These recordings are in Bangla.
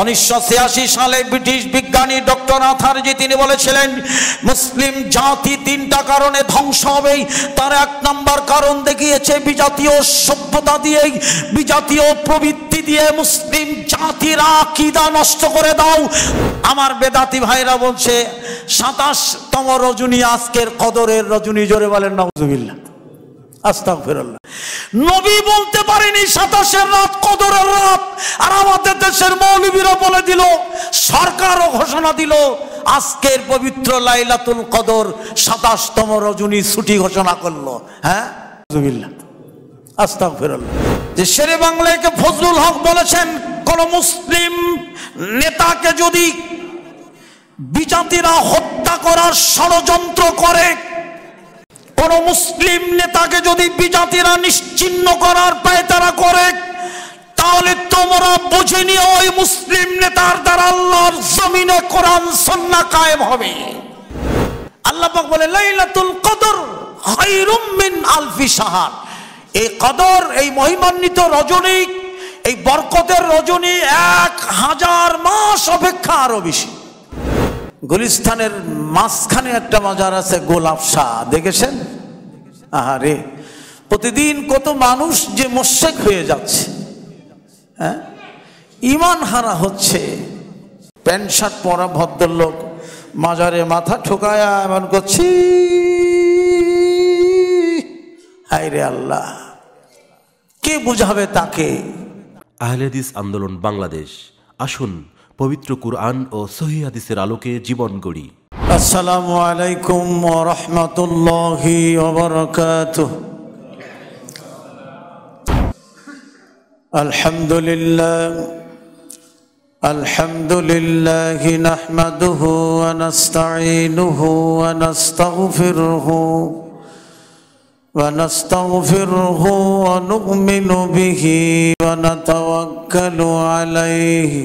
উনিশশো সালে ব্রিটিশ বিজ্ঞানী ডক্টর আথারজি তিনি বলেছিলেন মুসলিম জাতি তিনটা কারণে ধ্বংস হবেই তার এক নম্বর কারণ দেখিয়েছে বিজাতীয় সভ্যতা দিয়েই বিজাতীয় প্রবৃত্তি দিয়ে মুসলিম জাতিরা কিদা নষ্ট করে দাও আমার বেদাতি ভাইরা বলছে সাতাশতম রজনী আজকের কদরের রজনী জোরে বলেন নজুবিল্লা আস্তাক ফেরাল্লাহ নবী বলতে পারেনি সাতাশের রাত কদরের রাত আর আমাদের দেশের মৌলবীরা বলে দিল সরকারও ঘোষণা দিল আজকের পবিত্র লাইলাতুল কদর সাতাশতম রজনী ছুটি ঘোষণা করলো হ্যাঁ আস্তাক ফেরাল্লাহ যে শেরে বাংলাকে ফজলুল হক বলেছেন কোন মুসলিম নেতাকে যদি বিজাতিরা হত্যা করার ষড়যন্ত্র করে কোন মুসলিম নেতাকে যদি বিজাতিরা নিশ্চিন্ন করার পায়তারা করে তাহলে তোমরা বুঝে নিয়ে ওই মুসলিম নেতার দ্বারা আল্লাহর জমিনে কোরআন সন্না কায়েম হবে আল্লাহ বলে লাইলাতুল কদর খায়রুম মিন আলফি শাহার এই কদর এই মহিমান্বিত রজনী এই বরকতের রজনী এক হাজার মাস অপেক্ষা আরো বেশি গুলিস্তানের মাঝখানে একটা মাজার আছে গোলাপ শাহ দেখেছেন আহারে প্রতিদিন কত মানুষ যে মোশেক হয়ে যাচ্ছে হ্যাঁ ইমান হারা হচ্ছে প্যান্ট শার্ট পরা ভদ্রলোক মাজারে মাথা ঠোকায়া এমন করছি রে আল্লাহ কে বুঝাবে তাকে আহলেদিস আন্দোলন বাংলাদেশ আসুন পবিত্র কুরআন ও সহিদের আলোকে জীবন গড়ি আসসালাম আলাইকুম রহমতুল্লাহ আলহামদুলিল্লাহ আলহামদুলিল্লাহ নাহমাদুহু আনাস্তাইনুহু আনাস্তাগফিরুহু ওয়ানাস্তাগফিরুহু ওয়া নুমিনু বিহি ওয়া নাতাওয়াক্কালু আলাইহি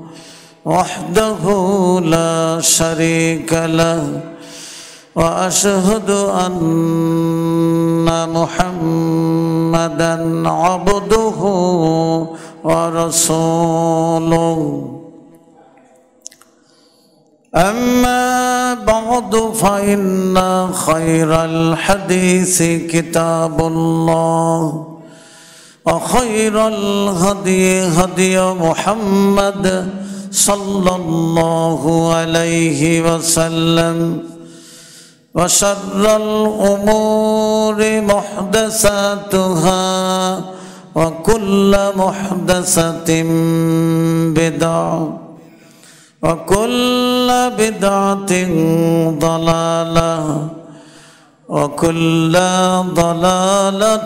وحده لا شريك له واشهد ان محمدا عبده ورسوله اما بعد فان خير الحديث كتاب الله وخير الهدي هدي محمد صلى الله عليه وسلم وشر الأمور محدثاتها وكل محدثة بدعة وكل بدعة ضلالة وكل ضلالة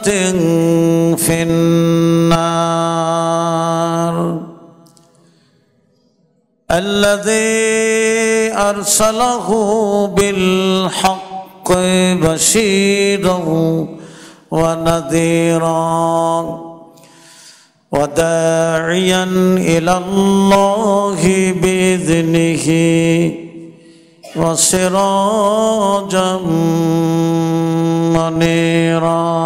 في النار الذي أرسله بالحق بشيرا ونذيرا وداعيا إلى الله بإذنه وسراجا منيرا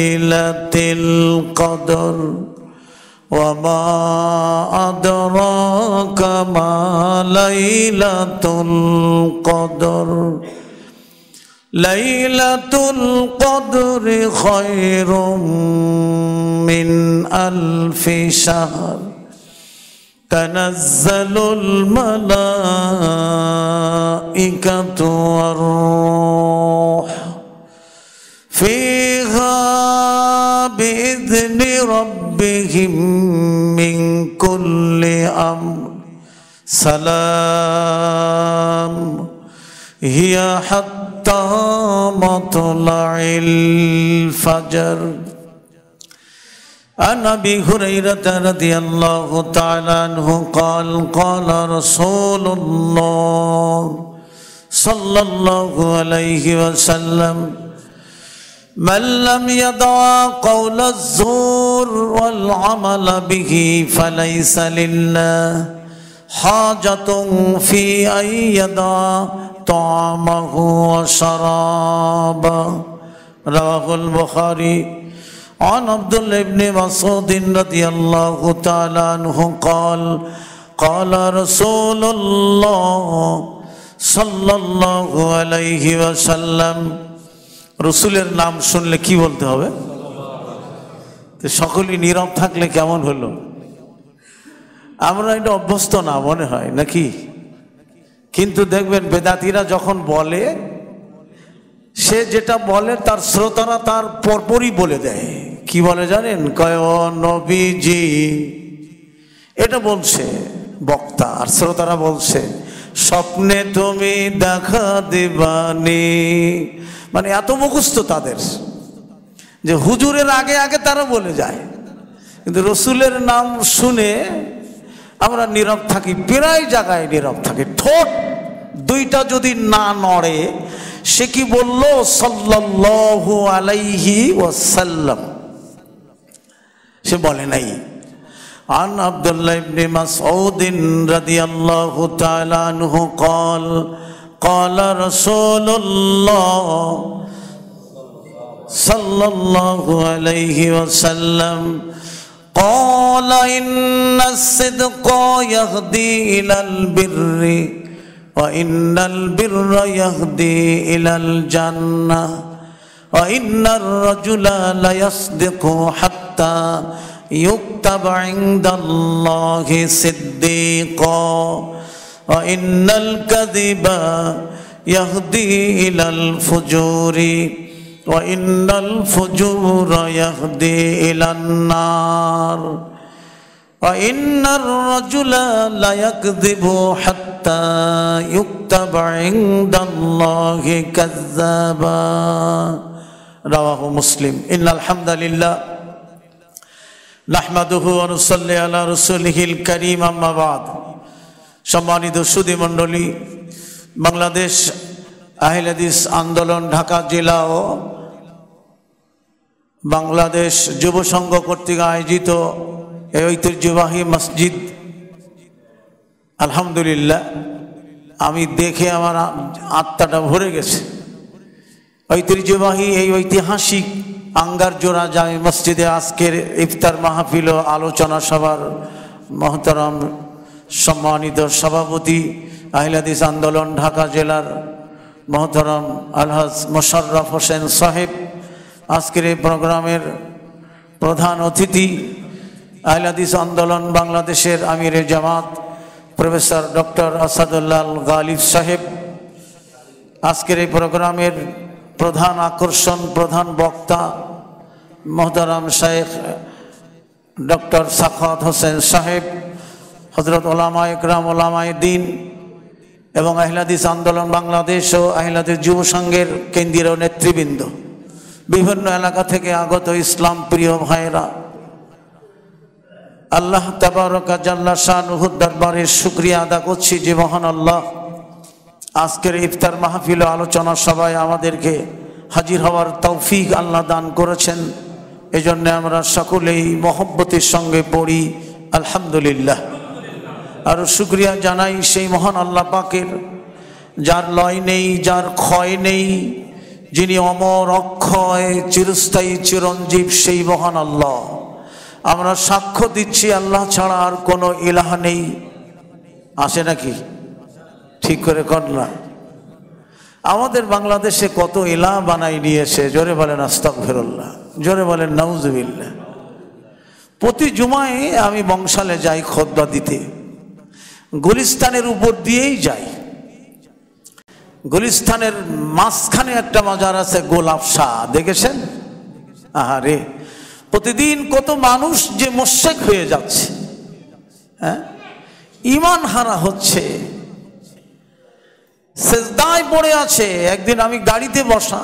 ليلة القدر وما أدراك ما ليلة القدر ليلة القدر خير من ألف شهر تنزل الملائكة والروح ربهم من كل امر سلام هي حتى مطلع الفجر عن ابي هريره رضي الله تعالى عنه قال قال رسول الله صلى الله عليه وسلم من لم يدع قول الزور والعمل به فليس لله حاجة في أن يدع طعامه وشرابه رواه البخاري عن عبد الله بن مسعود رضي الله تعالى عنه قال قال رسول الله صلى الله عليه وسلم রসুলের নাম শুনলে কি বলতে হবে তো সকলেই নীরব থাকলে কেমন হলো আমরা এটা অভ্যস্ত না মনে হয় নাকি কিন্তু দেখবেন বেদাতিরা যখন বলে সে যেটা বলে তার শ্রোতারা তার পরপরই বলে দেয় কি বলে জানেন কয় নবীজি এটা বলছে বক্তা আর শ্রোতারা বলছে স্বপ্নে তুমি দেখা দেবানি মানে এত মুখস্থ তাদের যে হুজুরের আগে আগে তারা বলে যায় কিন্তু রসুলের নাম শুনে আমরা নীরব থাকি প্রায় জায়গায় নীরব থাকি ঠোঁট দুইটা যদি না নড়ে সে কি বলল সাল্লাল্লাহু আলাইহি ওয়াসাল্লাম সে বলে নাই عن عبد الله بن مسعود رضي الله تعالى عنه قال قال رسول الله صلى الله عليه وسلم قال إن الصدق يهدي إلى البر وإن البر يهدي إلى الجنة وإن الرجل ليصدق حتى يكتب يكتب عند عند الله الله صديقا وإن وإن وإن الكذب يهدي يهدي إلى إلى الفجور الفجور النار الرجل حتى كذابا رواه مسلم إن الحمد لله নাহমাদুহু অনুসল্লি আল্লাহ রসুলহিল করিম আম্মাবাদ সম্মানিত সুদী মণ্ডলী বাংলাদেশ আহিলাদিস আন্দোলন ঢাকা জেলা ও বাংলাদেশ যুব সংঘ কর্তৃক আয়োজিত এই ঐতিহ্যবাহী মসজিদ আলহামদুলিল্লাহ আমি দেখে আমার আত্মাটা ভরে গেছে ঐতিহ্যবাহী এই ঐতিহাসিক আঙ্গারজোড়া জামি মসজিদে আজকের ইফতার মাহফিল ও আলোচনা সভার মহতরম সম্মানিত সভাপতি আহিলাদিস আন্দোলন ঢাকা জেলার মহতরম আলহাজ মোশাররফ হোসেন সাহেব আজকের এই প্রোগ্রামের প্রধান অতিথি আহিলাদিস আন্দোলন বাংলাদেশের আমির জামাত প্রফেসর ডক্টর আসাদুল্লাল গালিব সাহেব আজকের এই প্রোগ্রামের প্রধান আকর্ষণ প্রধান বক্তা মহতারাম শেখ ডক্টর সাখাত হোসেন সাহেব হজরত ওলামা ইকরাম ওলামায় দিন এবং আহিলাদিস আন্দোলন বাংলাদেশ ও আহিলাদিস যুব সংঘের কেন্দ্রীয় নেতৃবৃন্দ বিভিন্ন এলাকা থেকে আগত ইসলাম প্রিয় ভাইরা আল্লাহ তাবারকা জাল্লা শাহনুহুর দরবারের শুক্রিয়া আদা করছি যে মহান আল্লাহ আজকের ইফতার মাহফিল আলোচনা সভায় আমাদেরকে হাজির হওয়ার তৌফিক আল্লাহ দান করেছেন এজন্য আমরা সকলেই মহব্বতের সঙ্গে পড়ি আলহামদুলিল্লাহ আর শুক্রিয়া জানাই সেই মহান আল্লাহ পাকের যার লয় নেই যার ক্ষয় নেই যিনি অমর অক্ষয় চিরস্থায়ী চিরঞ্জীব সেই মহান আল্লাহ আমরা সাক্ষ্য দিচ্ছি আল্লাহ ছাড়া আর কোনো ইলাহা নেই আসে নাকি ঠিক করে কর না আমাদের বাংলাদেশে কত এলা বানাই নিয়েছে জোরে বলেন আস্তাক ফেরুল্লাহ জোরে বলেন নাউজবিল্লা প্রতি জুমায় আমি বংশালে যাই খদ্দা দিতে গুলিস্তানের উপর দিয়েই যাই গুলিস্তানের মাঝখানে একটা মাজার আছে গোলাপ শাহ দেখেছেন আহারে প্রতিদিন কত মানুষ যে মোশেক হয়ে যাচ্ছে হ্যাঁ ইমান হারা হচ্ছে সেজদায় পড়ে আছে একদিন আমি গাড়িতে বসা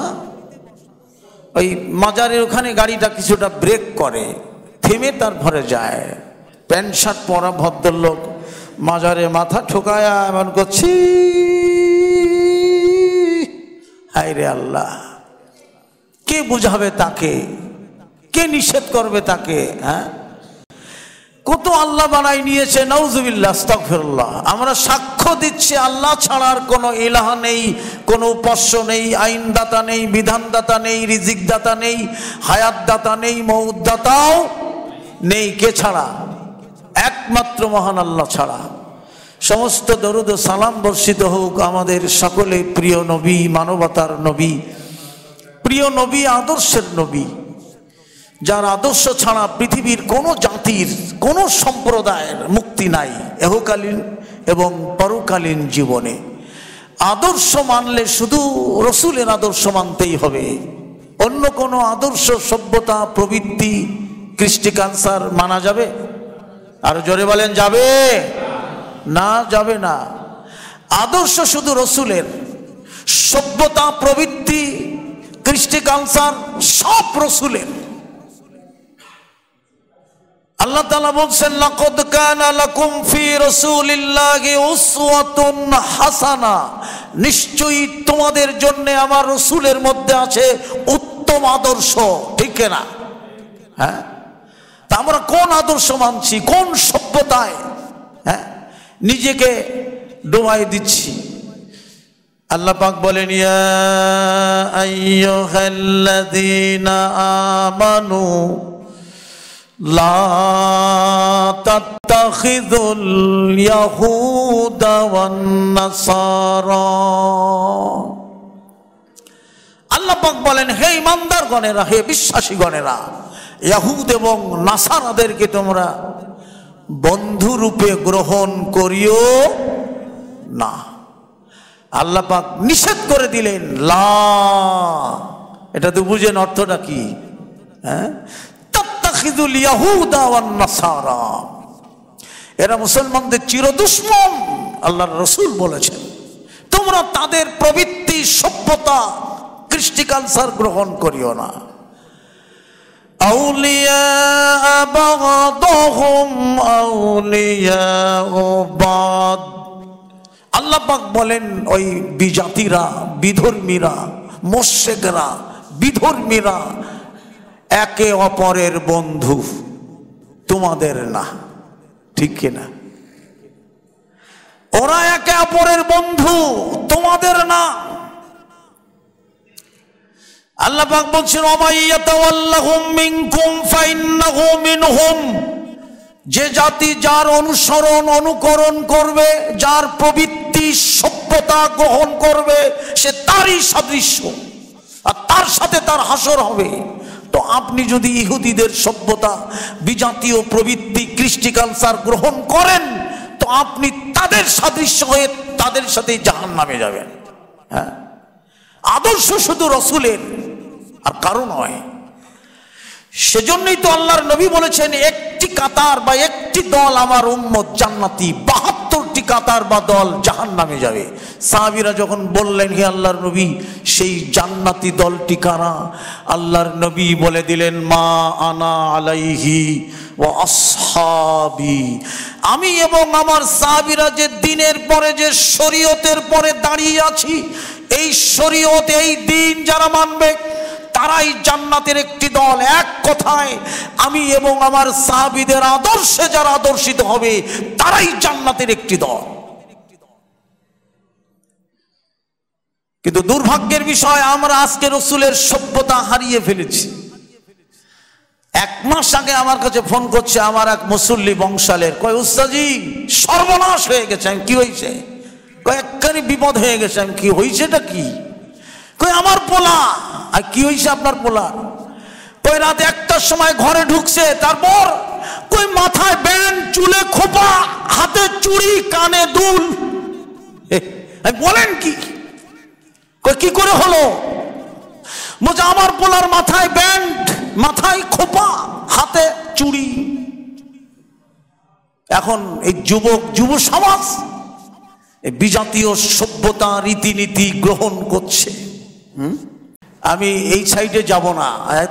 ওই মাজারের ওখানে গাড়িটা কিছুটা ব্রেক করে থেমে তারপরে যায় প্যান্ট শার্ট পরা ভদ্রলোক মাজারে মাথা ঠোকায়া এমন করছি রে আল্লাহ কে বুঝাবে তাকে কে নিষেধ করবে তাকে হ্যাঁ কত আল্লাহ বানাই নিয়েছে নওজুবিল্লা আমরা সাক্ষ্য দিচ্ছি আল্লাহ ছাড়ার কোনো ইলাহ নেই কোনো উপাস্য নেই আইনদাতা নেই বিধানদাতা নেই রিজিকদাতা নেই হায়াতদাতা নেই মৌদাতাও নেই কে ছাড়া একমাত্র মহান আল্লাহ ছাড়া সমস্ত দরুদ সালাম বর্ষিত হোক আমাদের সকলে প্রিয় নবী মানবতার নবী প্রিয় নবী আদর্শের নবী যার আদর্শ ছাড়া পৃথিবীর কোনো জাতির কোনো সম্প্রদায়ের মুক্তি নাই এহকালীন এবং পরকালীন জীবনে আদর্শ মানলে শুধু রসুলের আদর্শ মানতেই হবে অন্য কোনো আদর্শ সভ্যতা প্রবৃত্তি কৃষ্টি ক্যান্সার মানা যাবে আর জোরে বলেন যাবে না যাবে না আদর্শ শুধু রসুলের সভ্যতা প্রবৃত্তি কৃষ্টি ক্যান্সার সব রসুলের আল্লাহ তালা বলছেন লাকদ কান লাকুম ফি রাসূলিল্লাহি উসওয়াতুন হাসানা নিশ্চয়ই তোমাদের জন্য আমার রসুলের মধ্যে আছে উত্তম আদর্শ ঠিক না হ্যাঁ তা আমরা কোন আদর্শ মানছি কোন সভ্যতায় হ্যাঁ নিজেকে ডোবাই দিচ্ছি আল্লাহ পাক বলেন ইয়া আইয়ুহাল্লাযীনা আমানু আল্লাপাক বলেন হে ইমানদার গণেরা হে বিশ্বাসী গণেরা ইয়াহুদ এবং নাসারাদেরকে তোমরা বন্ধুরূপে গ্রহণ করিও না আল্লাপাক নিষেধ করে দিলেন লা এটা তো বুঝেন অর্থটা কি হ্যাঁ এরা মুসলমানদের চিরদুশ্মন আল্লাহর রসুল বলেছেন তোমরা তাদের প্রবৃত্তি সভ্যতা কৃষ্টি কালচার গ্রহণ করিও না আল্লাহ বলেন ওই বিজাতিরা বিধর্মীরা মোশেকরা বিধর্মীরা একে অপরের বন্ধু তোমাদের না ঠিক কিনা ওরা একে অপরের বন্ধু তোমাদের না আল্লাহ পাক বলছেন যে জাতি যার অনুসরণ অনুকরণ করবে যার প্রবৃত্তি সভ্যতা গ্রহণ করবে সে তারই সাদৃশ্য আর তার সাথে তার হাসর হবে তো আপনি যদি ইহুদিদের সভ্যতা বিজাতীয় প্রবৃত্তি কৃষ্টি কালচার গ্রহণ করেন তো আপনি তাদের সাদৃশ্য হয়ে তাদের সাথে জাহান নামে যাবেন হ্যাঁ আদর্শ শুধু রসুলের আর কারো নয় সেজন্যই তো আল্লাহর নবী বলেছেন একটি কাতার বা একটি দল আমার উম্মত জান্নাতি বাহাত কাতার বা দল জাহান নামে যাবে সাহাবিরা যখন বললেন হে আল্লাহর নবী সেই জান্নাতি দলটি কারা আল্লাহর নবী বলে দিলেন মা আনা আলাইহি ও আসহাবি আমি এবং আমার সাহাবিরা যে দিনের পরে যে শরীয়তের পরে দাঁড়িয়ে আছি এই শরীয়ত এই দিন যারা মানবে তারাই জান্নাতের একটি দল এক কথায় আমি এবং আমার সাহাবিদের আদর্শে যারা আদর্শিত হবে তারাই জান্নাতের একটি দল কিন্তু দুর্ভাগ্যের বিষয় আমরা আজকে রসুলের সভ্যতা হারিয়ে ফেলেছি এক মাস আগে আমার কাছে ফোন করছে আমার এক মুসল্লি বংশালের কয় উস্তাজি সর্বনাশ হয়ে গেছে কি হয়েছে কয় একখানি বিপদ হয়ে গেছে আমি কি হয়েছেটা কি কয় আমার পোলা কি হয়েছে আপনার পোলার ওই রাত একটার সময় ঘরে ঢুকছে তারপর কই মাথায় ব্যান চুলে খোপা হাতে চুড়ি কানে দুল বলেন কি কি করে হলো বলছে আমার পোলার মাথায় ব্যান্ড মাথায় খোপা হাতে চুড়ি এখন এই যুবক যুব সমাজ বিজাতীয় সভ্যতা রীতিনীতি গ্রহণ করছে হুম আমি এই সাইডে যাব না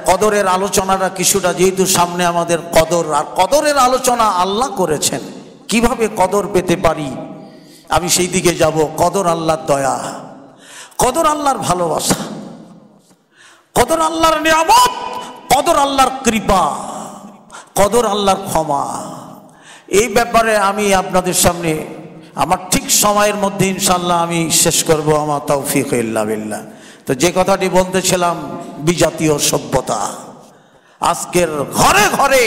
কদরের আলোচনাটা কিছুটা যেহেতু সামনে আমাদের কদর আর কদরের আলোচনা আল্লাহ করেছেন কিভাবে কদর পেতে পারি আমি সেই দিকে যাব কদর আল্লাহর দয়া কদর আল্লাহর ভালোবাসা কদর আল্লাহর নিরাপদ কদর আল্লাহর কৃপা কদর আল্লাহর ক্ষমা এই ব্যাপারে আমি আপনাদের সামনে আমার ঠিক সময়ের মধ্যে ইনশাল্লাহ আমি শেষ করব আমার তৌফিক ইল্লা বিল্লাহ তো যে কথাটি বলতেছিলাম বিজাতীয় সভ্যতা আজকের ঘরে ঘরে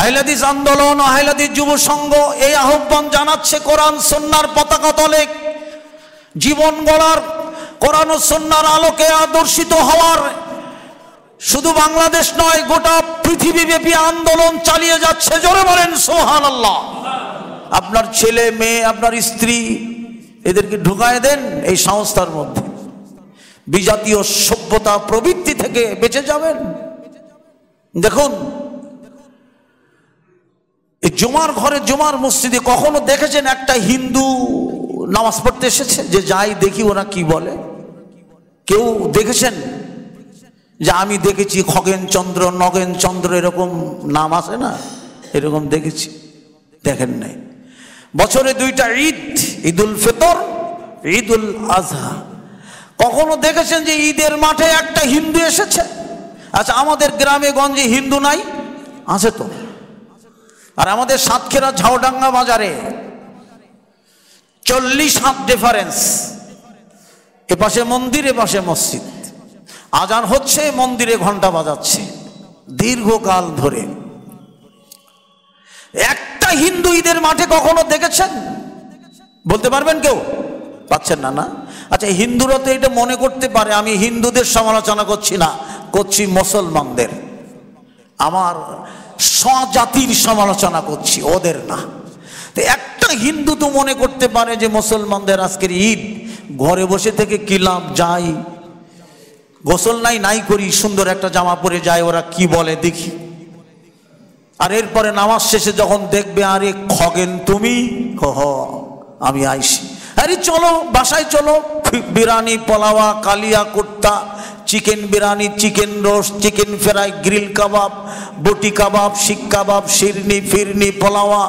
আহিলাদিস আন্দোলন আহিলাদিস যুব সংঘ এই আহ্বান জানাচ্ছে কোরআন সন্ন্যার পতাকা তলে জীবন গড়ার কোরআন সন্ন্যার আলোকে আদর্শিত হওয়ার শুধু বাংলাদেশ নয় গোটা পৃথিবীব্যাপী আন্দোলন চালিয়ে যাচ্ছে জোরে বলেন সোহান আল্লাহ আপনার ছেলে মেয়ে আপনার স্ত্রী এদেরকে ঢুকায় দেন এই সংস্থার মধ্যে বিজাতীয় সভ্যতা প্রবৃত্তি থেকে বেঁচে যাবেন দেখুন জুমার ঘরে জুমার মসজিদে কখনো দেখেছেন একটা হিন্দু নামাজ পড়তে এসেছে যে যাই দেখি ওরা কি বলে কেউ দেখেছেন যে আমি দেখেছি খগেন চন্দ্র নগেন চন্দ্র এরকম নাম আছে না এরকম দেখেছি দেখেন নাই বছরে দুইটা ঈদ ঈদ উল ফিতর ঈদ উল আজহা কখনো দেখেছেন যে ঈদের মাঠে একটা হিন্দু এসেছে আচ্ছা আমাদের গ্রামে গঞ্জে হিন্দু নাই আছে তো আর আমাদের সাতক্ষীরা ঝাউডাঙ্গা বাজারে চল্লিশ হাত ডিফারেন্স এপাশে মন্দির এপাশে মসজিদ আজান হচ্ছে মন্দিরে ঘন্টা বাজাচ্ছে দীর্ঘকাল ধরে একটা হিন্দু ঈদের মাঠে কখনো দেখেছেন বলতে পারবেন কেউ পাচ্ছেন না না আচ্ছা হিন্দুরা তো এটা মনে করতে পারে আমি হিন্দুদের সমালোচনা করছি না করছি মুসলমানদের আমার স্বজাতির সমালোচনা করছি ওদের না তো একটা হিন্দু তো মনে করতে পারে যে মুসলমানদের আজকের ঈদ ঘরে বসে থেকে কি লাভ যাই গোসল নাই নাই করি সুন্দর একটা জামা পরে যায় ওরা কি বলে দেখি আর এরপরে নামাজ শেষে যখন দেখবে আরে খগেন তুমি কহ আমি আইসি আরে চলো বাসায় চলো বিরিয়ানি পোলাওয়া কালিয়া কুর্তা chicken biryani chicken roast chicken fry grill kebab boti kebab শিক কাবাব শিরনি ফিরনি পোলাওয়া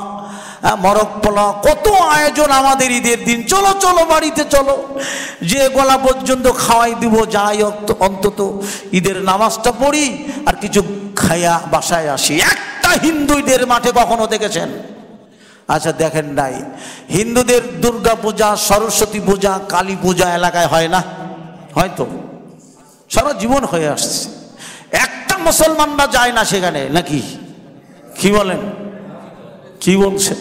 হ্যাঁ, মরক পোলাও কত আয়োজন আমাদের ঈদের দিন চলো চলো বাড়িতে চলো যে গলা পর্যন্ত খাওয়াই দিব যাই অন্তত ঈদের নামাজটা পড়ি আর কিছু খাইয়া বাসায় আসি একটা হিন্দু ঈদের মাঠে কখনো দেখেছেন আচ্ছা দেখেন নাই হিন্দুদের দুর্গা পূজা সরস্বতী পূজা কালী পূজা এলাকায় হয় না হয়তো সারা জীবন হয়ে আসছে একটা মুসলমানরা যায় না সেখানে নাকি কি বলেন কি বলছে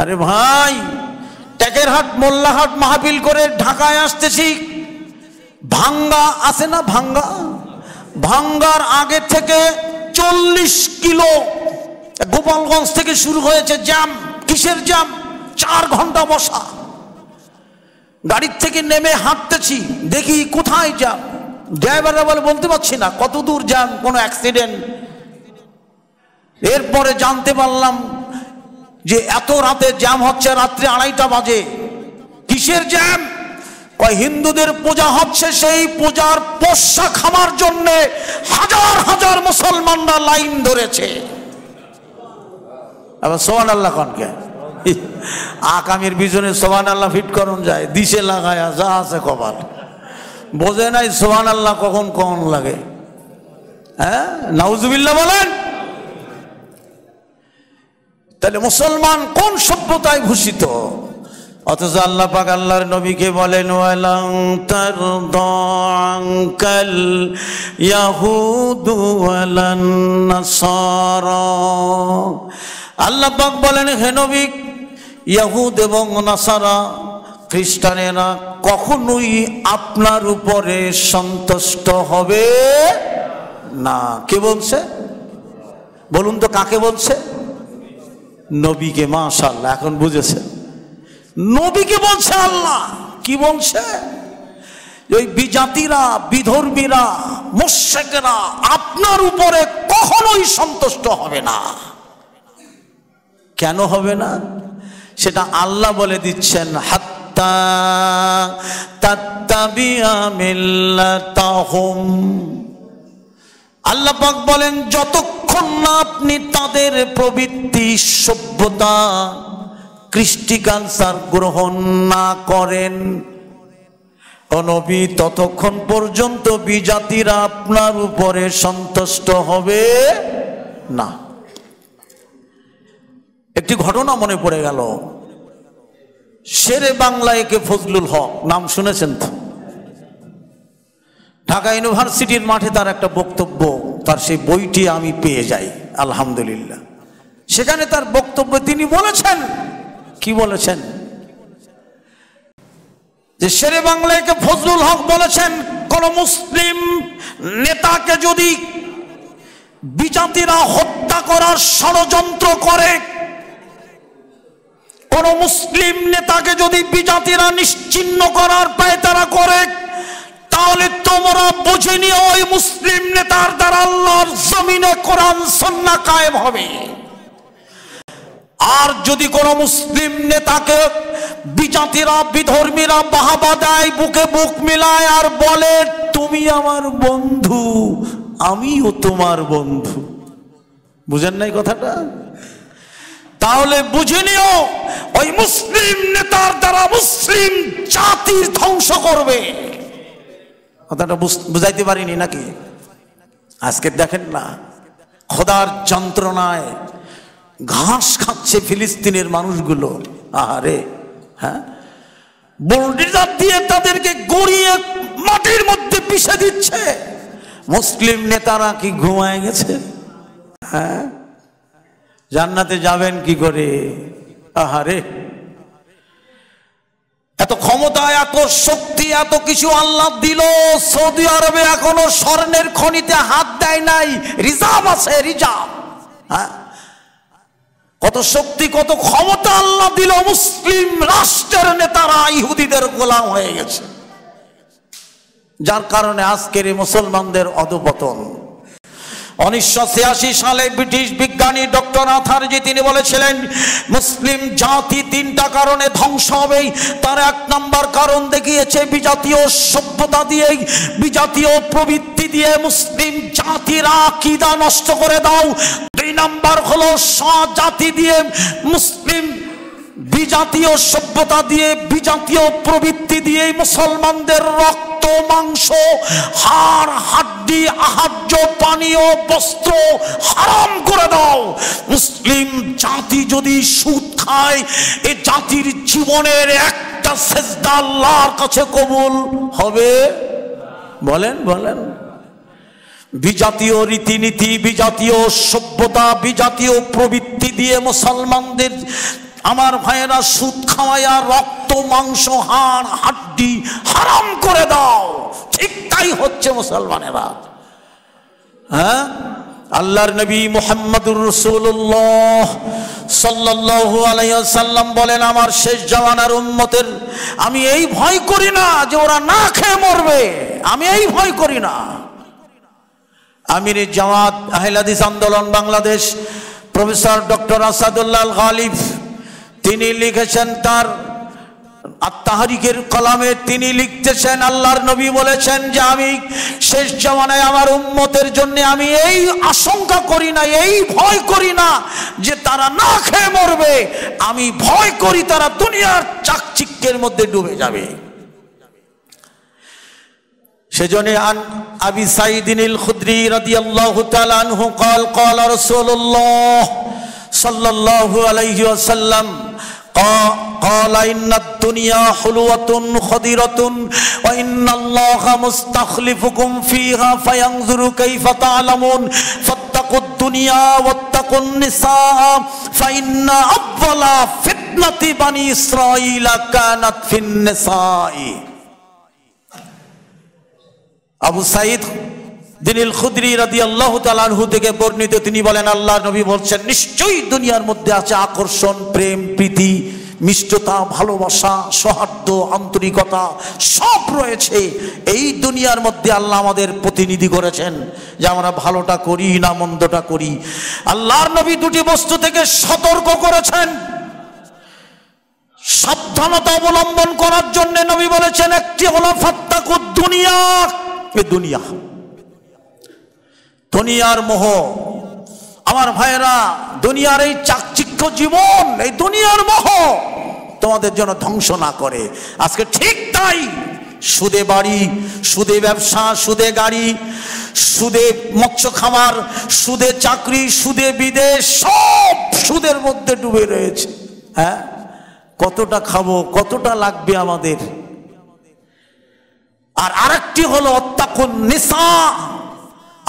আরে ভাই টেকেরহাট মোল্লাহাট মাহাবিল করে ঢাকায় আসতেছি ভাঙ্গা আছে না ভাঙ্গা ভাঙ্গার আগে থেকে চল্লিশ কিলো গোপালগঞ্জ থেকে শুরু হয়েছে জ্যাম কিসের জ্যাম চার ঘন্টা বসা গাড়ির থেকে নেমে হাঁটতেছি দেখি কোথায় জ্যাম ড্রাইভাররা বলে বলতে পারছি না কত দূর যান কোনো অ্যাক্সিডেন্ট এরপরে জানতে পারলাম যে এত রাতে জ্যাম হচ্ছে রাত্রে আড়াইটা বাজে কিসের জ্যাম হিন্দুদের পূজা হচ্ছে সেই পূজার পোষা খামার জন্যে হাজার হাজার মুসলমানরা লাইন ধরেছে আবার সোহান আল্লাহ কনকে আকামের পিছনে সোহান আল্লাহ ফিট করুন যায় দিশে লাগায় যা আছে কপাল বোঝে নাই সোহান আল্লাহ কখন কখন লাগে হ্যাঁ নাউজুবিল্লা বলেন তাহলে মুসলমান কোন সভ্যতায় ভূষিত অথচ আল্লাহ পাক আল্লাহর নবীকে বলেন ওয়ালং ওয়ালাং তারদাঙ্কাল ইয়াহুদু ওয়ালান নাসারা আল্লাহ পাক বলেন হেনবিক ইয়াহুদ এবং নাসারা খ্রিস্টানেরা কখনোই আপনার উপরে সন্তুষ্ট হবে না কে বলছে বলুন তো কাকে বলছে নবীকে মাশাল্লাহ এখন বুঝেছে নবীকে বলছে আল্লাহ কি বলছে ওই বিজাতিরা বিধর্মীরা মোশেকেরা আপনার উপরে কখনোই সন্তুষ্ট হবে না কেন হবে না সেটা আল্লাহ বলে দিচ্ছেন হাত্তা আল্লাহ পাক বলেন যতক্ষণ না আপনি তাদের প্রবৃত্তি সভ্যতা কৃষ্টি কালচার গ্রহণ না করেন অনবী ততক্ষণ পর্যন্ত বিজাতিরা আপনার উপরে সন্তুষ্ট হবে না একটি ঘটনা মনে পড়ে গেল শেরে বাংলা একে ফজলুল হক নাম শুনেছেন তো ঢাকা ইউনিভার্সিটির মাঠে তার একটা বক্তব্য তার সেই বইটি আমি পেয়ে যাই আলহামদুলিল্লাহ সেখানে তার বক্তব্য তিনি বলেছেন কি বলেছেন যে শেরে বাংলাকে ফজলুল হক বলেছেন কোন মুসলিম নেতাকে যদি বিজাতিরা হত্যা করার ষড়যন্ত্র করে কোন মুসলিম নেতাকে যদি বিজাতিরা নিশ্চিন্ন করার পায়তারা করে তাহলে তোমরা বুঝে নিয়ে ওই মুসলিম নেতার দ্বারা আল্লাহর জমিনে কোরআন সন্না কায়েম হবে আর যদি কোনো মুসলিম নেতাকে বিজাতিরা বিধর্মীরা বাহাবা দেয় বুকে বুক মিলায় আর বলে তুমি আমার বন্ধু আমিও তোমার বন্ধু বুঝেন নাই কথাটা তাহলে বুঝে নিও ওই মুসলিম নেতার দ্বারা মুসলিম জাতির ধ্বংস করবে কথাটা বুঝাইতে পারিনি নাকি আজকে দেখেন না খোদার যন্ত্রণায় ঘাস খাচ্ছে ফিলিস্তিনের মানুষগুলো আহারে হ্যাঁ বোল্ডিজার দিয়ে তাদেরকে গড়িয়ে মাটির মধ্যে পিষে দিচ্ছে মুসলিম নেতারা কি ঘুমায় গেছে হ্যাঁ জান্নাতে যাবেন কি করে আহারে এত ক্ষমতা এত শক্তি এত কিছু আল্লাহ দিল সৌদি আরবে এখনো স্বর্ণের খনিতে হাত দেয় নাই রিজার্ভ আছে রিজার্ভ হ্যাঁ কত শক্তি কত ক্ষমতা আল্লাহ দিল মুসলিম রাষ্ট্রের নেতারা ইহুদিদের গোলাম হয়ে গেছে যার কারণে আজকের মুসলমানদের অধপতন উনিশশো ছিয়াশি সালে ব্রিটিশ বিজ্ঞানী ডক্টর আথারজি তিনি বলেছিলেন মুসলিম জাতি তিনটা কারণে ধ্বংস হবেই তার এক নম্বর কারণ দেখিয়েছে বিজাতীয় সভ্যতা দিয়েই বিজাতীয় প্রবৃত্তি দিয়ে মুসলিম জাতির আকিদা নষ্ট করে দাও দুই নম্বর হলো স্বজাতি দিয়ে মুসলিম বিজাতীয় সভ্যতা দিয়ে বিজাতীয় প্রবৃত্তি দিয়ে মুসলমানদের রক্ত মাংস হাড় হাড্ডি আহার্য পানীয় বস্ত্র হারাম করে দাও মুসলিম জাতি যদি সুদ খায় এ জাতির জীবনের একটা শেষদা আল্লাহর কাছে কবুল হবে বলেন বলেন বিজাতীয় রীতিনীতি বিজাতীয় সভ্যতা বিজাতীয় প্রবৃত্তি দিয়ে মুসলমানদের আমার ভাইয়েরা সুদ খাওয়াইয়া রক্ত মাংস হাড় হাড্ডি হারাম করে দাও ঠিক তাই হচ্ছে মুসলমানেরা হ্যাঁ আল্লাহর নবী মোহাম্মদুর রসুল্লাহ আলাইহি সাল্লাম বলেন আমার শেষ জামানার উম্মতের আমি এই ভয় করি না যে ওরা না খেয়ে মরবে আমি এই ভয় করি না আমির জামাত আহলাদিস আন্দোলন বাংলাদেশ প্রফেসর ডক্টর আসাদুল্লাহ গালিফ তিনি লিখেছেন তার আত্মাহারিকের কলামে তিনি লিখতেছেন আল্লাহর নবী বলেছেন যে আমি শেষ জমানায় আমার উম্মতের জন্য আমি এই আশঙ্কা করি না এই ভয় করি না যে তারা না খেয়ে মরবে আমি ভয় করি তারা দুনিয়ার চাকচিক্যের মধ্যে ডুবে যাবে সেজন্য আন আবি সাইদিনিল খুদ্রি রাদিয়াল্লাহু তাআলা আনহু قال قال رسول সাল্লাল্লাহু আলাইহি ওয়াসাল্লাম قال إن الدنيا حلوة خضرة وإن الله مستخلفكم فيها فينظر كيف تعلمون فاتقوا الدنيا واتقوا النساء فإن أول فتنة بني إسرائيل كانت في النساء আবু সাইদ দিনিল খুদ্রি রাদি আল্লাহ তালানহু থেকে বর্ণিত তিনি বলেন আল্লাহ নবী বলছেন নিশ্চয়ই দুনিয়ার মধ্যে আছে আকর্ষণ প্রেম প্রীতি মিষ্টতা ভালোবাসা সৌহার্দ্য আন্তরিকতা সব রয়েছে এই দুনিয়ার মধ্যে আল্লাহ আমাদের প্রতিনিধি করেছেন যে আমরা ভালোটা করি না মন্দটা করি আল্লাহর নবী দুটি বস্তু থেকে সতর্ক করেছেন সাবধানতা অবলম্বন করার জন্য নবী বলেছেন একটি হলো ফাত্তাকুদ দুনিয়া এ দুনিয়া দুনিয়ার মোহ আমার ভাইয়েরা দুনিয়ার এই চাকচিক্য জীবন এই দুনিয়ার মোহ তোমাদের জন্য ধ্বংস না করে আজকে ঠিক তাই সুদে বাড়ি সুদে ব্যবসা সুদে গাড়ি সুদে মৎস্য খামার সুদে চাকরি সুদে বিদেশ সব সুদের মধ্যে ডুবে রয়েছে হ্যাঁ কতটা খাবো কতটা লাগবে আমাদের আর আরেকটি হলো অত্যাকুন নেশা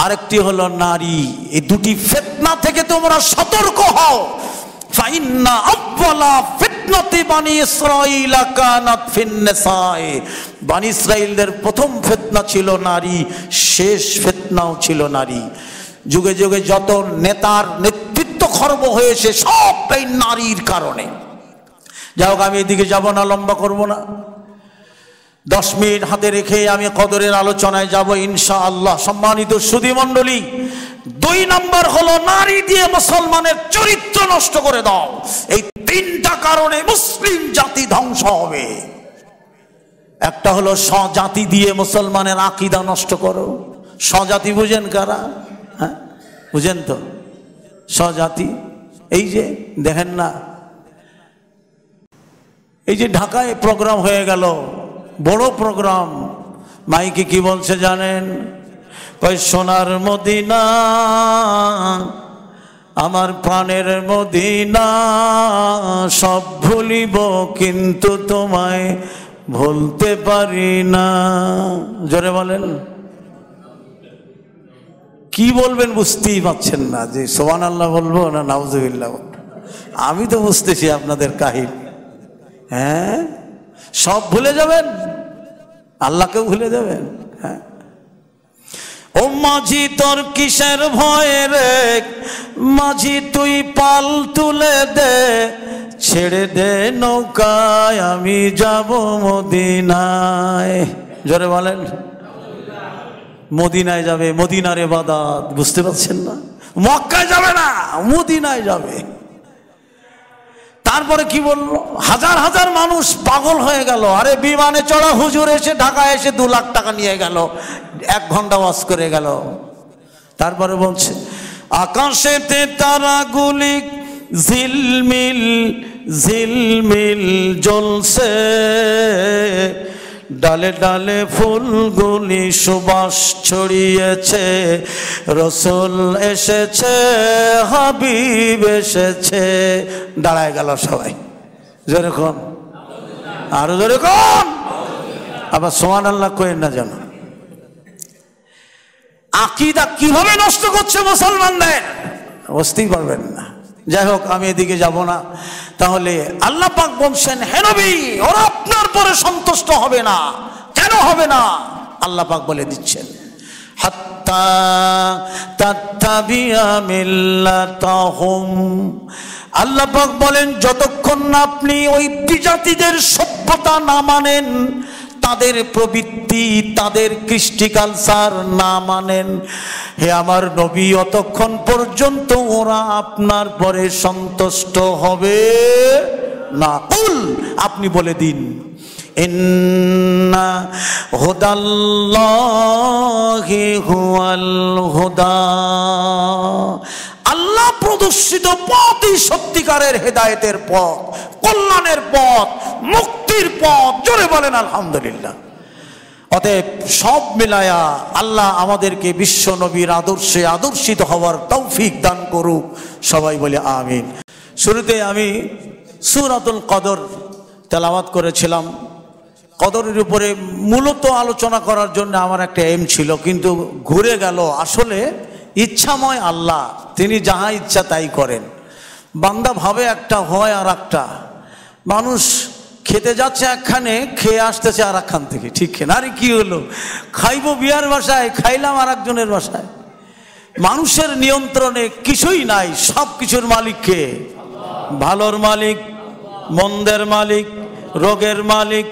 আরেকটি হলো নারী এই দুটি ফেতনা থেকে তোমরা সতর্ক হও ফাইন্না আব্বালা ফিতনাতি বানি ইসরাইল কানাত ফিন্নসায় বানি ইসরাইলদের প্রথম ফিতনা ছিল নারী শেষ ফিতনাও ছিল নারী যুগে যুগে যত নেতার নেতৃত্ব খর্ব হয়েছে সব নারীর কারণে যাই হোক আমি এদিকে যাব না লম্বা করব না দশ মিনিট হাতে রেখে আমি কদরের আলোচনায় যাব ইনশা আল্লাহ সম্মানিত মন্ডলী দুই নম্বর হলো নারী দিয়ে মুসলমানের চরিত্র নষ্ট করে দাও এই তিনটা কারণে মুসলিম জাতি ধ্বংস হবে একটা হলো স্বজাতি দিয়ে মুসলমানের আকিদা নষ্ট করো স্বজাতি বুঝেন কারা হ্যাঁ বুঝেন তো স্বজাতি এই যে দেখেন না এই যে ঢাকায় প্রোগ্রাম হয়ে গেল বড় প্রোগ্রাম মাইকে কি বলছে জানেন কয় সোনার মদিনা আমার প্রাণের মদিনা সব ভুলিব কিন্তু তোমায় ভুলতে পারি না জোরে বলেন কি বলবেন বুঝতেই পারছেন না যে সোহান আল্লাহ বলবো না নাউজুবিল্লাহ আমি তো বুঝতেছি আপনাদের কাহিনী হ্যাঁ সব ভুলে যাবেন আল্লাহকে ভুলে যাবেন হ্যাঁ ও মাঝি তোর কিসের ভয়ে রে মাঝি তুই পাল তুলে দে ছেড়ে দে নৌকায় আমি যাব মদিনায় জোরে বলেন মদিনায় যাবে মদিনারে বাদাত বুঝতে পারছেন না মক্কায় যাবে না মদিনায় যাবে তারপরে কি বলল হাজার হাজার মানুষ পাগল হয়ে গেল আরে বিমানে চড়া হুজুর এসে ঢাকায় এসে দু লাখ টাকা নিয়ে গেল এক ঘন্টা ওয়াশ করে গেল তারপরে বলছে আকাশেতে গুলি ঝিলমিল ঝিলমিল জ্বলছে ডালে ডালে ফুলগুলি সুবাস ছড়িয়েছে রসুল এসেছে হাবিব এসেছে দাঁড়ায় গেল সবাই যেরকম আরো যেরকম আবার সোমান আল্লাহ কইেন না জানো আকিদা কিভাবে নষ্ট করছে মুসলমানদের বুঝতেই পারবেন না যাই হোক আমি এদিকে যাব না তাহলে আল্লাহ পাক বলছেন হেনবি ওরা আপনার পরে সন্তুষ্ট হবে না কেন হবে না আল্লাহ পাক বলে দিচ্ছেন আল্লাহ পাক বলেন যতক্ষণ না আপনি ওই বিজাতিদের সভ্যতা না মানেন তাদের প্রবৃত্তি তাদের কৃষ্টি কালচার না মানেন হে আমার নবী অতক্ষণ পর্যন্ত ওরা আপনার পরে সন্তুষ্ট হবে না কুল আপনি বলে দিন আল্লাহ প্রদর্শিত পথই সত্যিকারের হেদায়তের পথ কল্যাণের পথ মুক্ত মুক্তির পথ জোরে বলেন আলহামদুলিল্লাহ অতএব সব মিলায়া আল্লাহ আমাদেরকে বিশ্ব নবীর আদর্শে আদর্শিত হওয়ার তৌফিক দান করুক সবাই বলে আমিন শুরুতে আমি সুরাতুল কদর তেলাওয়াত করেছিলাম কদরের উপরে মূলত আলোচনা করার জন্য আমার একটা এম ছিল কিন্তু ঘুরে গেল আসলে ইচ্ছাময় আল্লাহ তিনি যাহা ইচ্ছা তাই করেন বান্দা ভাবে একটা হয় আর একটা মানুষ খেতে যাচ্ছে একখানে খেয়ে আসতেছে আর একখান থেকে ঠিক খেয়ে আরে কি হলো খাইবো বিয়ার বাসায় খাইলাম আর একজনের বাসায় মানুষের নিয়ন্ত্রণে কিছুই নাই সব কিছুর মালিককে ভালোর মালিক মন্দের মালিক রোগের মালিক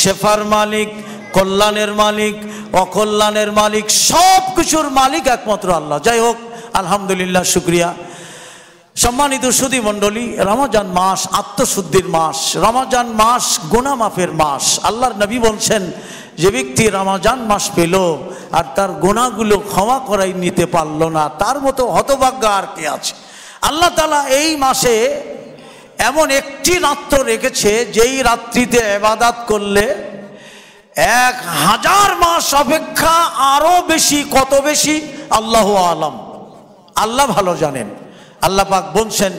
শেফার মালিক কল্যাণের মালিক অকল্যাণের মালিক সব কিছুর মালিক একমাত্র আল্লাহ যাই হোক আলহামদুলিল্লাহ শুক্রিয়া সম্মানিত সুদী মণ্ডলী রমাজান মাস আত্মশুদ্ধির মাস রমাজান মাস গোনামাফের মাস আল্লাহর নবী বলছেন যে ব্যক্তি রমাজান মাস পেল আর তার গোনাগুলো ক্ষমা করাই নিতে পারল না তার মতো হতভাগ্য আর কে আছে আল্লাহ তালা এই মাসে এমন একটি রাত্র রেখেছে যেই রাত্রিতে এবাদাত করলে এক হাজার মাস অপেক্ষা আরও বেশি কত বেশি আল্লাহ আলম আল্লাহ ভালো জানেন আল্লাহ পাক বলছেন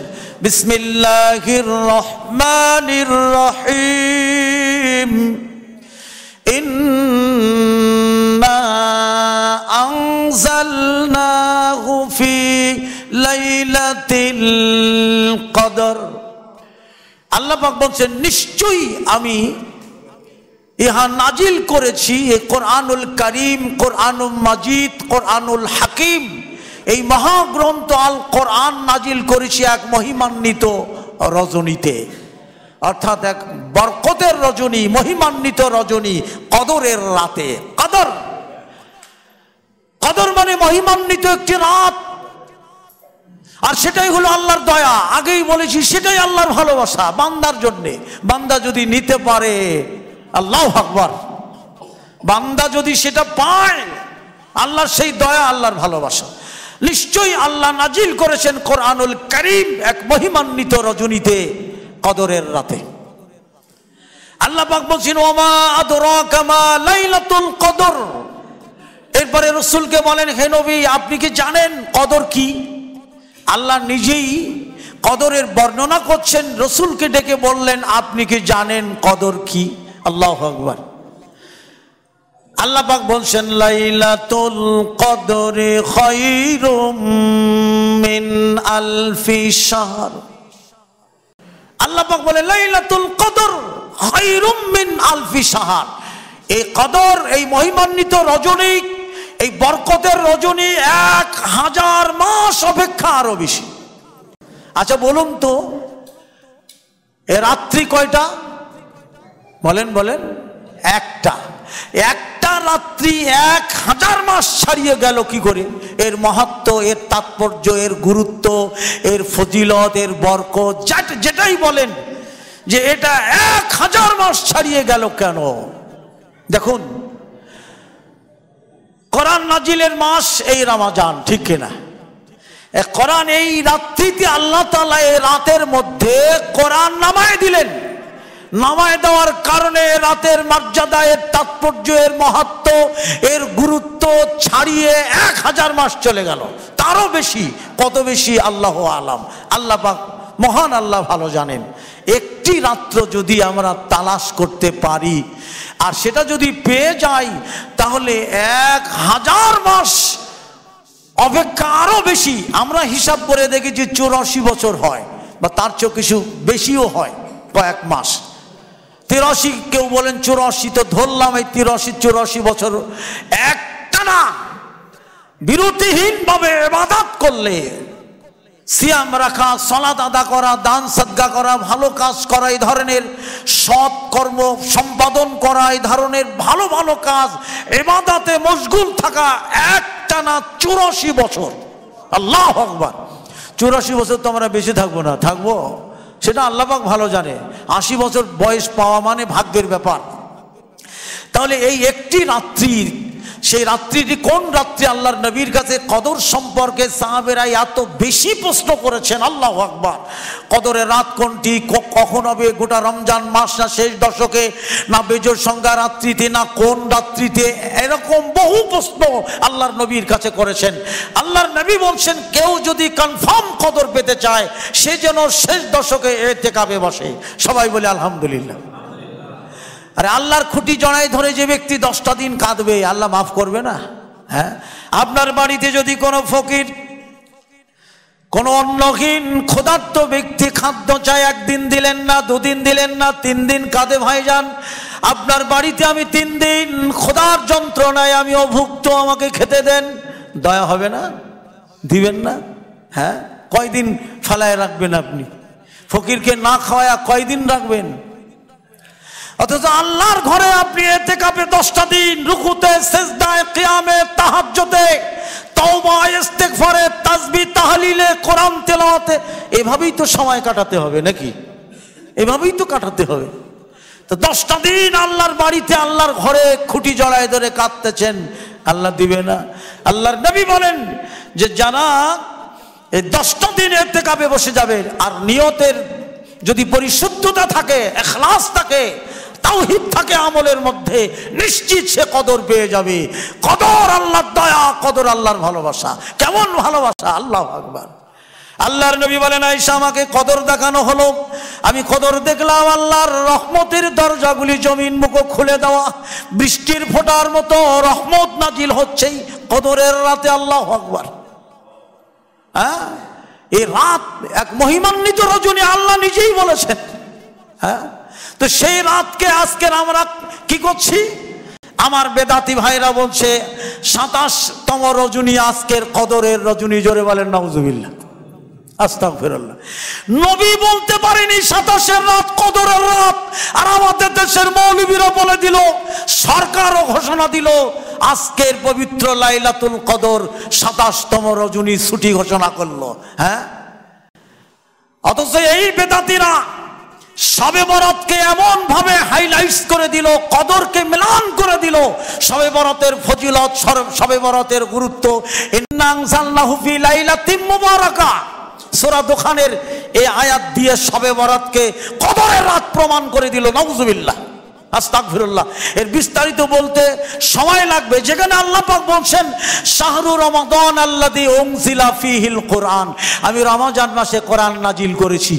বিসমিল্লাহির রহমানির রহিম ইন্না আনজালনাহু ফি লাইলাতিল কদর আল্লাহ পাক বলছেন নিশ্চয়ই আমি ইহা নাজিল করেছি এ কোরআনুল করিম কোরআনুল মাজিদ কোরআনুল হাকিম এই মহাগ্রন্থ আল কোরআন নাজিল করেছি এক মহিমান্বিত রজনীতে অর্থাৎ এক বরকতের রজনী মহিমান্বিত রজনী কদরের রাতে কদর কদর মানে মহিমান্বিত একটি রাত আর সেটাই হলো আল্লাহর দয়া আগেই বলেছি সেটাই আল্লাহর ভালোবাসা বান্দার জন্যে বান্দা যদি নিতে পারে আল্লাহ আকবর বান্দা যদি সেটা পায় আল্লাহর সেই দয়া আল্লাহর ভালোবাসা নিশ্চয়ই আল্লাহ নাজিল করেছেন কোরআনুল করিম এক মহিমান্বিত রজনীতে কদরের রাতে আল্লাহ পাক বলছেন ওমা আদরা কামা লাইলাতুল কদর এরপরে রসুলকে বলেন হে নবী আপনি কি জানেন কদর কি আল্লাহ নিজেই কদরের বর্ণনা করছেন রসুলকে ডেকে বললেন আপনি কি জানেন কদর কি আল্লাহ আকবার আল্লাহ পাক বলছেন লাইলাতুল কদরে খায়রুম মিন আলফি শাহর আল্লাহ পাক বলে লাইলাতুল কদর খায়রুম মিন আলফি শাহর এই কদর এই মহিমান্বিত রজনী এই বরকতের রজনী এক হাজার মাস অপেক্ষা আরো বেশি আচ্ছা বলুন তো এ রাত্রি কয়টা বলেন বলেন একটা এক দিনা রাত্রি এক হাজার মাস ছাড়িয়ে গেল কি করে এর মহাত্ম এর তাৎপর্য এর গুরুত্ব এর ফজিলত এর বরক যেটাই বলেন যে এটা এক হাজার মাস ছাড়িয়ে গেল কেন দেখুন কোরআন নাজিলের মাস এই রামাজান ঠিক কিনা কোরআন এই রাত্রিতে আল্লাহ তালা এই রাতের মধ্যে কোরআন নামায় দিলেন নামায় দেওয়ার কারণে রাতের মর্যাদা এর তাৎপর্য এর মহাত্ম এর গুরুত্ব ছাড়িয়ে এক হাজার মাস চলে গেল তারও বেশি কত বেশি আল্লাহ আলাম আল্লাহ মহান আল্লাহ ভালো জানেন একটি রাত্র যদি আমরা তালাশ করতে পারি আর সেটা যদি পেয়ে যাই তাহলে এক হাজার মাস অপেক্ষা আরও বেশি আমরা হিসাব করে দেখেছি চৌরাশি বছর হয় বা তার চেয়ে কিছু বেশিও হয় কয়েক মাস তিরাশি কেউ বলেন চুরাশি তো ধরলাম এই তিরাশি চুরাশি বছর একটানা বিরতিহীনভাবে এবাদত করলে সিয়াম রাখা সলাদ আদা করা দান সাদ্গা করা ভালো কাজ করা এই ধরনের সৎ কর্ম সম্পাদন করা এই ধরনের ভালো ভালো কাজ এবাদাতে মশগুল থাকা একটানা চুরাশি বছর আল্লাহ আকবার চুরাশি বছর তো আমরা বেশি থাকবো না থাকবো সেটা আল্লাপাক ভালো জানে আশি বছর বয়স পাওয়া মানে ভাগ্যের ব্যাপার তাহলে এই একটি রাত্রির সেই রাত্রিটি কোন রাত্রি আল্লাহর নবীর কাছে কদর সম্পর্কে সাহাবেরাই এত বেশি প্রশ্ন করেছেন আল্লাহ আকবর কদরের রাত কোনটি কখন হবে গোটা রমজান মাস না শেষ দশকে না বেজর সংজ্ঞা রাত্রিতে না কোন রাত্রিতে এরকম বহু প্রশ্ন আল্লাহর নবীর কাছে করেছেন আল্লাহর নবী বলছেন কেউ যদি কনফার্ম কদর পেতে চায় সে যেন শেষ দশকে এতে কাবে বসে সবাই বলে আলহামদুলিল্লাহ আর আল্লাহর খুঁটি জড়ায় ধরে যে ব্যক্তি দশটা দিন কাঁদবে আল্লাহ মাফ করবে না হ্যাঁ আপনার বাড়িতে যদি কোনো ফকির কোনো অন্নহীন ক্ষুধার্ত ব্যক্তি খাদ্য চায় একদিন দিলেন না দুদিন দিলেন না তিন দিন কাঁদে ভাই যান আপনার বাড়িতে আমি তিন দিন খোদার যন্ত্রণায় আমি অভুক্ত আমাকে খেতে দেন দয়া হবে না দিবেন না হ্যাঁ কয়দিন ফালায় রাখবেন আপনি ফকিরকে না খাওয়ায় কয়দিন রাখবেন অথচ আল্লাহর ঘরে আপনি এতে কাপে দশটা দিন রুকুতে সেজদায় কেয়ামে তাহাজ্যতে তওবা ইস্তেগফারে তাসবি তাহলিলে কোরআন তেলাওয়াতে এভাবেই তো সময় কাটাতে হবে নাকি এভাবেই তো কাটাতে হবে তো দশটা দিন আল্লাহর বাড়িতে আল্লাহর ঘরে খুঁটি জড়ায় ধরে কাঁদতেছেন আল্লাহ দিবে না আল্লাহর নবী বলেন যে জানা এই দশটা দিন এতে কাপে বসে যাবে আর নিয়তের যদি পরিশুদ্ধতা থাকে এখলাস থাকে তাওহিদ থাকে আমলের মধ্যে নিশ্চিত সে কদর পেয়ে যাবে কদর আল্লাহর দয়া কদর আল্লাহর ভালোবাসা কেমন ভালোবাসা আল্লাহ আকবার আল্লাহর নবী বলেন আইসা আমাকে কদর দেখানো হলো আমি কদর দেখলাম আল্লাহর রহমতের দরজাগুলি জমিন মুখো খুলে দেওয়া বৃষ্টির ফোটার মতো রহমত নাজিল হচ্ছেই কদরের রাতে আল্লাহ আকবার হ্যাঁ এই রাত এক মহিমান্বিত রজনী আল্লাহ নিজেই বলেছেন হ্যাঁ তো সেই রাতকে আজকে আমরা কি করছি আমার বেদাতি ভাইরা বলছে সাতাশতম রজনী আজকের কদরের রজনী জোরে বলেন নজুবিল্লা আস্তাক ফেরল্লা নবী বলতে পারেনি সাতাশের রাত কদরের রাত আর আমাদের দেশের মৌলবীরা বলে দিল সরকারও ঘোষণা দিল আজকের পবিত্র লাইলাতুল কদর সাতাশতম রজনী ছুটি ঘোষণা করলো হ্যাঁ অথচ এই বেদাতিরা সবে বরতকে এমনভাবে হাইলাইট করে দিল কদরকে মিলান করে দিল সবে বরতের ফজিলত সবে বরতের গুরুত্ব মুবারাকা সোরা দোকানের এই আয়াত দিয়ে সবে বরতকে কদরের রাত প্রমাণ করে দিল নজুবিল্লাহ আস্তাকফিরুল্লাহ এর বিস্তারিত বলতে সময় লাগবে যেখানে আল্লাহ পাক বলছেন শাহরু রমাদান আল্লাহ দি ফিহিল কোরআন আমি রমাজান মাসে কোরআন নাজিল করেছি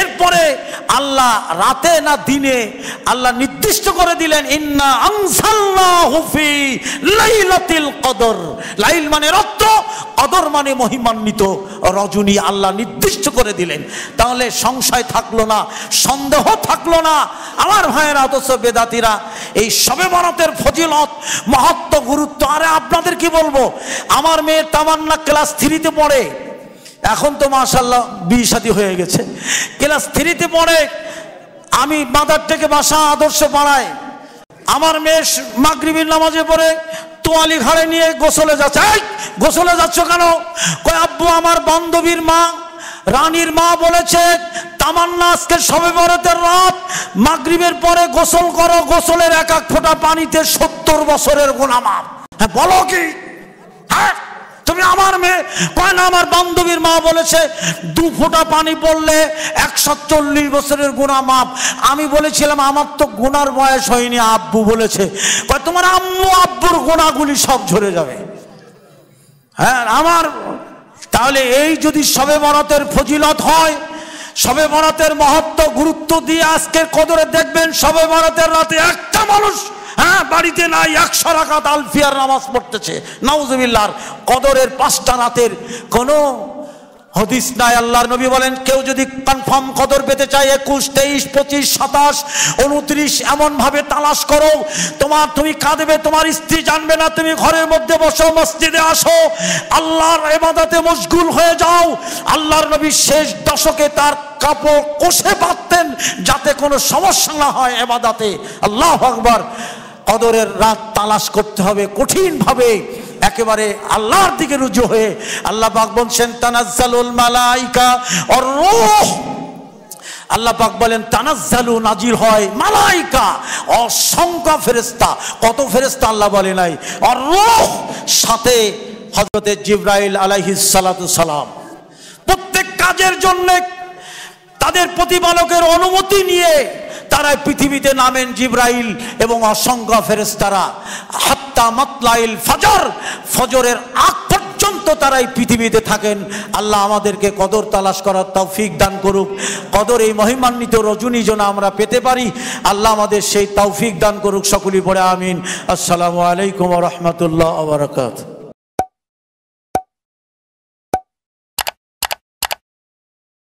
এরপরে আল্লাহ রাতে না দিনে আল্লাহ নির্দিষ্ট করে দিলেন ইন্না আমসাল্লা হুফি লাইলাতিল কদর লাইল মানে রক্ত কদর মানে মহিমান্বিত রজনী আল্লাহ নির্দিষ্ট করে দিলেন তাহলে সংশয় থাকলো না সন্দেহ থাকলো না আমার ভাইয়েরা অথচ বেদাতিরা এই সবে মানতের ফজিলত মহত্ব গুরুত্ব আরে আপনাদের কি বলবো আমার মেয়ে তামান্না ক্লাস থ্রিতে পড়ে এখন তো মাশাল্লাহ বিয়ে হয়ে গেছে ক্লাস থ্রিতে পড়ে আমি মাদার থেকে বাসা আদর্শ পাড়াই আমার মেয়ে মাগরিবির নামাজে পড়ে তোয়ালি ঘাড়ে নিয়ে গোসলে যাচ্ছে গোসলে যাচ্ছ কেন কয় আব্বু আমার বান্ধবীর মা রানীর মা বলেছে তামান্না আজকে সবে ভারতের রাত মাগরিবের পরে গোসল করো গোসলের এক এক ফোঁটা পানিতে সত্তর বছরের গোনামাপ হ্যাঁ বলো কি হ্যাঁ তুমি আমার মেয়ে কয় না আমার বান্ধবীর মা বলেছে দু ফোঁটা পানি পড়লে একশো চল্লিশ বছরের গুণা মাপ আমি বলেছিলাম আমার তো গুণার বয়স হয়নি আব্বু বলেছে কয় তোমার আম্মু আব্বুর গুণাগুলি সব ঝরে যাবে হ্যাঁ আমার তাহলে এই যদি সবে বরাতের ফজিলত হয় সবে বরাতের মহত্ব গুরুত্ব দিয়ে আজকের কদরে দেখবেন সবে বরাতের রাতে একটা মানুষ হ্যাঁ বাড়িতে নাই একশো রাখাত আলফিয়ার নামাজ পড়তেছে নাউজবিল্লার কদরের পাঁচটা রাতের কোনো হদিস নাই আল্লাহর নবী বলেন কেউ যদি কনফার্ম কদর পেতে চায় একুশ তেইশ পঁচিশ সাতাশ উনত্রিশ এমনভাবে তালাশ করো তোমার তুমি কাঁদবে তোমার স্ত্রী জানবে না তুমি ঘরের মধ্যে বসো মসজিদে আসো আল্লাহর এবাদাতে মশগুল হয়ে যাও আল্লাহর নবী শেষ দশকে তার কাপড় কষে পারতেন যাতে কোনো সমস্যা না হয় এবাদাতে আল্লাহ আকবর কদরের রাত তালাশ করতে হবে কঠিনভাবে একেবারে আল্লাহর দিকে রুজু হয়ে আল্লাহ পাক বলছেন তানাজ্জালুল মালাইকা আর-রূহ আল্লাহ পাক বলেন তানাজ্জালু নাজির হয় মালাইকা অসংখ্য ফেরেশতা কত ফেরেশতা আল্লাহ বলে নাই আর-রূহ সাথে হযরত জিবরাইল আলাইহিস সালাতু সালাম প্রত্যেক কাজের জন্যে তাদের প্রতিপালকের অনুমতি নিয়ে তারা পৃথিবীতে নামেন জিব্রাইল এবং অসংখ্য ফেরেস্তারা হাত্তা মাতলাইল ফজর ফজরের আগ পর্যন্ত তারাই পৃথিবীতে থাকেন আল্লাহ আমাদেরকে কদর তালাশ করার তৌফিক দান করুক কদর এই মহিমান্বিত রজনী যেন আমরা পেতে পারি আল্লাহ আমাদের সেই তৌফিক দান করুক সকলেই পড়ে আমিন আসসালামু আলাইকুম রহমতুল্লাহ আবরকাত